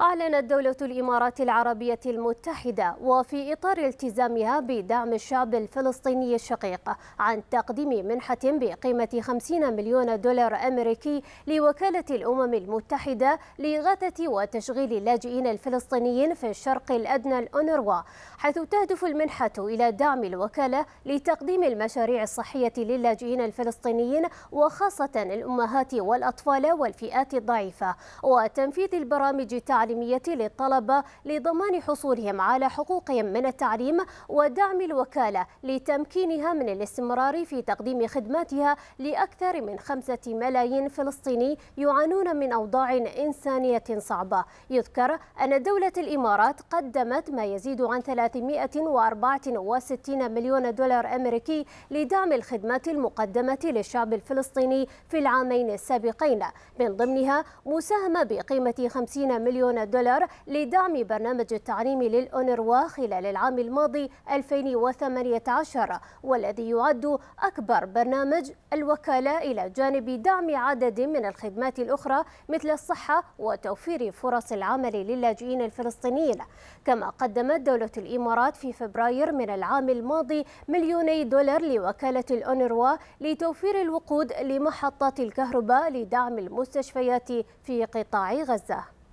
أعلنت دولة الإمارات العربية المتحدة وفي إطار التزامها بدعم الشعب الفلسطيني الشقيق عن تقديم منحة بقيمة 50 مليون دولار أمريكي لوكالة الأمم المتحدة لإغاثة وتشغيل اللاجئين الفلسطينيين في الشرق الأدنى الأونروا حيث تهدف المنحة إلى دعم الوكالة لتقديم المشاريع الصحية للاجئين الفلسطينيين وخاصة الأمهات والأطفال والفئات الضعيفة وتنفيذ البرامج التعليمية التعليمية للطلبة لضمان حصولهم على حقوقهم من التعليم ودعم الوكالة لتمكينها من الاستمرار في تقديم خدماتها لأكثر من خمسة ملايين فلسطيني يعانون من أوضاع إنسانية صعبة يذكر أن دولة الإمارات قدمت ما يزيد عن 364 مليون دولار أمريكي لدعم الخدمات المقدمة للشعب الفلسطيني في العامين السابقين من ضمنها مساهمة بقيمة 50 مليون مليون دولار لدعم برنامج التعليم للأونروا خلال العام الماضي 2018 والذي يعد أكبر برنامج الوكالة إلى جانب دعم عدد من الخدمات الأخرى مثل الصحة وتوفير فرص العمل للاجئين الفلسطينيين كما قدمت دولة الإمارات في فبراير من العام الماضي مليوني دولار لوكالة الأونروا لتوفير الوقود لمحطات الكهرباء لدعم المستشفيات في قطاع غزة